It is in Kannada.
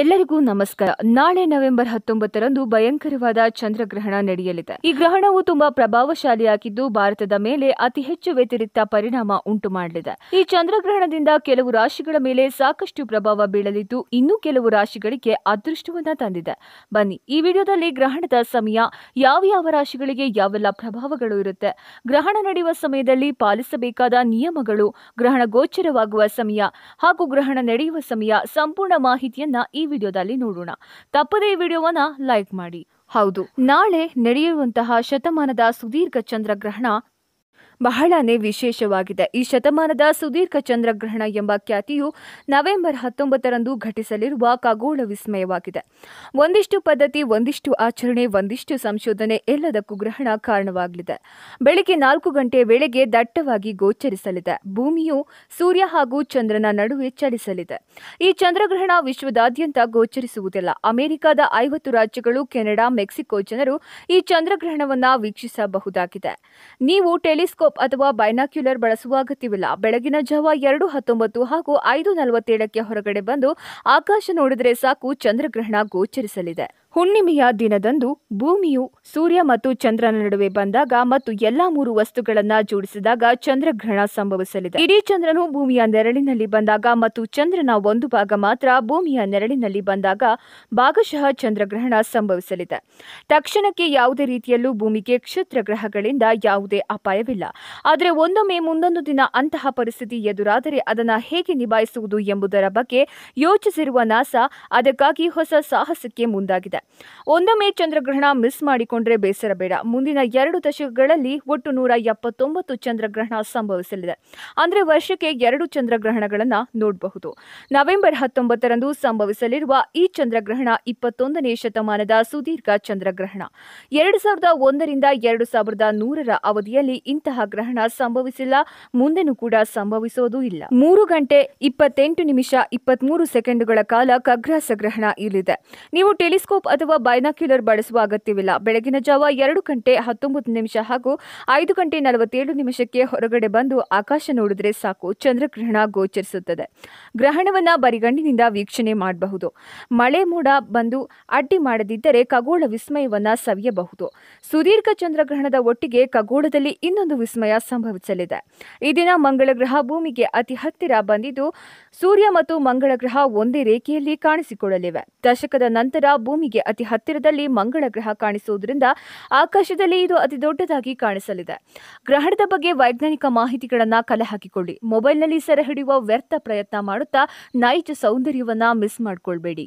ಎಲ್ಲರಿಗೂ ನಮಸ್ಕಾರ ನಾಳೆ ನವೆಂಬರ್ ಹತ್ತೊಂಬತ್ತರಂದು ಭಯಂಕರವಾದ ಚಂದ್ರಗ್ರಹಣ ನಡೆಯಲಿದೆ ಈ ಗ್ರಹಣವು ತುಂಬಾ ಪ್ರಭಾವಶಾಲಿಯಾಗಿದ್ದು ಭಾರತದ ಮೇಲೆ ಅತಿ ಹೆಚ್ಚು ವ್ಯತಿರಿಕ್ತ ಪರಿಣಾಮ ಉಂಟು ಮಾಡಲಿದೆ ಈ ಚಂದ್ರಗ್ರಹಣದಿಂದ ಕೆಲವು ರಾಶಿಗಳ ಮೇಲೆ ಸಾಕಷ್ಟು ಪ್ರಭಾವ ಬೀಳಲಿದ್ದು ಇನ್ನೂ ಕೆಲವು ರಾಶಿಗಳಿಗೆ ಅದೃಷ್ಟವನ್ನ ತಂದಿದೆ ಬನ್ನಿ ಈ ವಿಡಿಯೋದಲ್ಲಿ ಗ್ರಹಣದ ಸಮಯ ಯಾವ ಯಾವ ರಾಶಿಗಳಿಗೆ ಯಾವೆಲ್ಲ ಪ್ರಭಾವಗಳು ಇರುತ್ತೆ ಗ್ರಹಣ ನಡೆಯುವ ಸಮಯದಲ್ಲಿ ಪಾಲಿಸಬೇಕಾದ ನಿಯಮಗಳು ಗ್ರಹಣ ಗೋಚರವಾಗುವ ಸಮಯ ಹಾಗೂ ಗ್ರಹಣ ನಡೆಯುವ ಸಮಯ ಸಂಪೂರ್ಣ ಮಾಹಿತಿಯನ್ನ ಈ ವಿಡಿಯೋದಲ್ಲಿ ನೋಡೋಣ ತಪ್ಪದೇ ಈ ಲೈಕ್ ಮಾಡಿ ಹೌದು ನಾಳೆ ನಡೆಯುವಂತಹ ಶತಮಾನದ ಸುದೀರ್ಘ ಚಂದ್ರಗ್ರಹಣ ಬಹಳನೇ ವಿಶೇಷವಾಗಿದೆ ಈ ಶತಮಾನದ ಸುದೀರ್ಘ ಚಂದ್ರಗ್ರಹಣ ಎಂಬ ಖ್ಯಾತಿಯು ನವೆಂಬರ್ ಹತ್ತೊಂಬತ್ತರಂದು ಘಟಿಸಲಿರುವ ಖಗೋಳ ವಿಸ್ಮಯವಾಗಿದೆ ಒಂದಿಷ್ಟು ಪದ್ಧತಿ ಒಂದಿಷ್ಟು ಆಚರಣೆ ಒಂದಿಷ್ಟು ಸಂಶೋಧನೆ ಎಲ್ಲದಕ್ಕೂ ಗ್ರಹಣ ಕಾರಣವಾಗಲಿದೆ ಬೆಳಗ್ಗೆ ನಾಲ್ಕು ಗಂಟೆ ವೇಳೆಗೆ ದಟ್ಟವಾಗಿ ಗೋಚರಿಸಲಿದೆ ಭೂಮಿಯು ಸೂರ್ಯ ಹಾಗೂ ಚಂದ್ರನ ನಡುವೆ ಚಲಿಸಲಿದೆ ಈ ಚಂದ್ರಗ್ರಹಣ ವಿಶ್ವದಾದ್ಯಂತ ಗೋಚರಿಸುವುದಿಲ್ಲ ಅಮೆರಿಕದ ಐವತ್ತು ರಾಜ್ಯಗಳು ಕೆನಡಾ ಮೆಕ್ಸಿಕೋ ಜನರು ಈ ಚಂದ್ರಗ್ರಹಣವನ್ನು ವೀಕ್ಷಿಸಬಹುದಾಗಿದೆ ನೀವು ಟೆಲಿಸ್ಕೋಪ್ ಟೆಲಿಸ್ಕೋಪ್ ಅಥವಾ ಬೈನಾಕ್ಯುಲರ್ ಬಳಸುವ ಅಗತ್ಯವಿಲ್ಲ ಬೆಳಗಿನ ಜಾವ ಎರಡು ಹತ್ತೊಂಬತ್ತು ಹಾಗೂ ಐದು ನಲವತ್ತೇಳಕ್ಕೆ ಹೊರಗಡೆ ಬಂದು ಆಕಾಶ ನೋಡಿದರೆ ಸಾಕು ಚಂದ್ರಗ್ರಹಣ ಗೋಚರಿಸಲಿದೆ ಹುಣ್ಣಿಮೆಯ ದಿನದಂದು ಭೂಮಿಯು ಸೂರ್ಯ ಮತ್ತು ಚಂದ್ರನ ನಡುವೆ ಬಂದಾಗ ಮತ್ತು ಎಲ್ಲಾ ಮೂರು ವಸ್ತುಗಳನ್ನು ಜೋಡಿಸಿದಾಗ ಚಂದ್ರಗ್ರಹಣ ಸಂಭವಿಸಲಿದೆ ಇಡೀ ಚಂದ್ರನು ಭೂಮಿಯ ನೆರಳಿನಲ್ಲಿ ಬಂದಾಗ ಮತ್ತು ಚಂದ್ರನ ಒಂದು ಭಾಗ ಮಾತ್ರ ಭೂಮಿಯ ನೆರಳಿನಲ್ಲಿ ಬಂದಾಗ ಭಾಗಶಃ ಚಂದ್ರಗ್ರಹಣ ಸಂಭವಿಸಲಿದೆ ತಕ್ಷಣಕ್ಕೆ ಯಾವುದೇ ರೀತಿಯಲ್ಲೂ ಭೂಮಿಗೆ ಗ್ರಹಗಳಿಂದ ಯಾವುದೇ ಅಪಾಯವಿಲ್ಲ ಆದರೆ ಒಂದೊಮ್ಮೆ ಮುಂದೊಂದು ದಿನ ಅಂತಹ ಪರಿಸ್ಥಿತಿ ಎದುರಾದರೆ ಅದನ್ನು ಹೇಗೆ ನಿಭಾಯಿಸುವುದು ಎಂಬುದರ ಬಗ್ಗೆ ಯೋಚಿಸಿರುವ ನಾಸಾ ಅದಕ್ಕಾಗಿ ಹೊಸ ಸಾಹಸಕ್ಕೆ ಮುಂದಾಗಿದೆ ಒಂದೊಮ್ಮೆ ಚಂದ್ರಗ್ರಹಣ ಮಿಸ್ ಮಾಡಿಕೊಂಡ್ರೆ ಬೇಸರ ಬೇಡ ಮುಂದಿನ ಎರಡು ದಶಕಗಳಲ್ಲಿ ಒಟ್ಟು ನೂರ ಎಪ್ಪತ್ತೊಂಬತ್ತು ಚಂದ್ರಗ್ರಹಣ ಸಂಭವಿಸಲಿದೆ ಅಂದರೆ ವರ್ಷಕ್ಕೆ ಎರಡು ಚಂದ್ರಗ್ರಹಣಗಳನ್ನು ನೋಡಬಹುದು ನವೆಂಬರ್ ಹತ್ತೊಂಬತ್ತರಂದು ಸಂಭವಿಸಲಿರುವ ಈ ಚಂದ್ರಗ್ರಹಣ ಇಪ್ಪತ್ತೊಂದನೇ ಶತಮಾನದ ಸುದೀರ್ಘ ಚಂದ್ರಗ್ರಹಣ ಎರಡು ಸಾವಿರದ ಒಂದರಿಂದ ಎರಡು ಸಾವಿರದ ನೂರರ ಅವಧಿಯಲ್ಲಿ ಇಂತಹ ಗ್ರಹಣ ಸಂಭವಿಸಿಲ್ಲ ಮುಂದೆನೂ ಕೂಡ ಸಂಭವಿಸೋದು ಇಲ್ಲ ಮೂರು ಗಂಟೆ ಇಪ್ಪತ್ತೆಂಟು ನಿಮಿಷ ಇಪ್ಪತ್ಮೂರು ಸೆಕೆಂಡುಗಳ ಕಾಲ ಕಗ್ರಾಸ ಗ್ರಹಣ ಇರಲಿದೆ ನೀವು ಟೆಲಿಸ್ಕೋಪ್ ಅಥವಾ ಬೈನಾಕ್ಯುಲರ್ ಬಳಸುವ ಅಗತ್ಯವಿಲ್ಲ ಬೆಳಗಿನ ಜಾವ ಎರಡು ಗಂಟೆ ಹತ್ತೊಂಬತ್ತು ನಿಮಿಷ ಹಾಗೂ ಐದು ಗಂಟೆ ನಲವತ್ತೇಳು ನಿಮಿಷಕ್ಕೆ ಹೊರಗಡೆ ಬಂದು ಆಕಾಶ ನೋಡಿದ್ರೆ ಸಾಕು ಚಂದ್ರಗ್ರಹಣ ಗೋಚರಿಸುತ್ತದೆ ಗ್ರಹಣವನ್ನ ಬರಿಗಣ್ಣಿನಿಂದ ವೀಕ್ಷಣೆ ಮಾಡಬಹುದು ಮಳೆ ಮೋಡ ಬಂದು ಅಡ್ಡಿ ಮಾಡದಿದ್ದರೆ ಖಗೋಳ ವಿಸ್ಮಯವನ್ನ ಸವಿಯಬಹುದು ಸುದೀರ್ಘ ಚಂದ್ರಗ್ರಹಣದ ಒಟ್ಟಿಗೆ ಖಗೋಳದಲ್ಲಿ ಇನ್ನೊಂದು ವಿಸ್ಮಯ ಸಂಭವಿಸಲಿದೆ ಈ ದಿನ ಮಂಗಳ ಗ್ರಹ ಭೂಮಿಗೆ ಅತಿ ಹತ್ತಿರ ಬಂದಿದ್ದು ಸೂರ್ಯ ಮತ್ತು ಮಂಗಳ ಗ್ರಹ ಒಂದೇ ರೇಖೆಯಲ್ಲಿ ಕಾಣಿಸಿಕೊಳ್ಳಲಿವೆ ದಶಕದ ನಂತರ ಭೂಮಿಗೆ ಅತಿ ಹತ್ತಿರದಲ್ಲಿ ಮಂಗಳ ಗ್ರಹ ಕಾಣಿಸುವುದರಿಂದ ಆಕಾಶದಲ್ಲಿ ಇದು ಅತಿ ದೊಡ್ಡದಾಗಿ ಕಾಣಿಸಲಿದೆ ಗ್ರಹಣದ ಬಗ್ಗೆ ವೈಜ್ಞಾನಿಕ ಮಾಹಿತಿಗಳನ್ನು ಕಲೆ ಹಾಕಿಕೊಳ್ಳಿ ಮೊಬೈಲ್ನಲ್ಲಿ ಸೆರೆ ಹಿಡಿಯುವ ವ್ಯರ್ಥ ಪ್ರಯತ್ನ ಮಾಡುತ್ತಾ ನೈಜ ಸೌಂದರ್ಯವನ್ನ ಮಿಸ್ ಮಾಡಿಕೊಳ್ಬೇಡಿ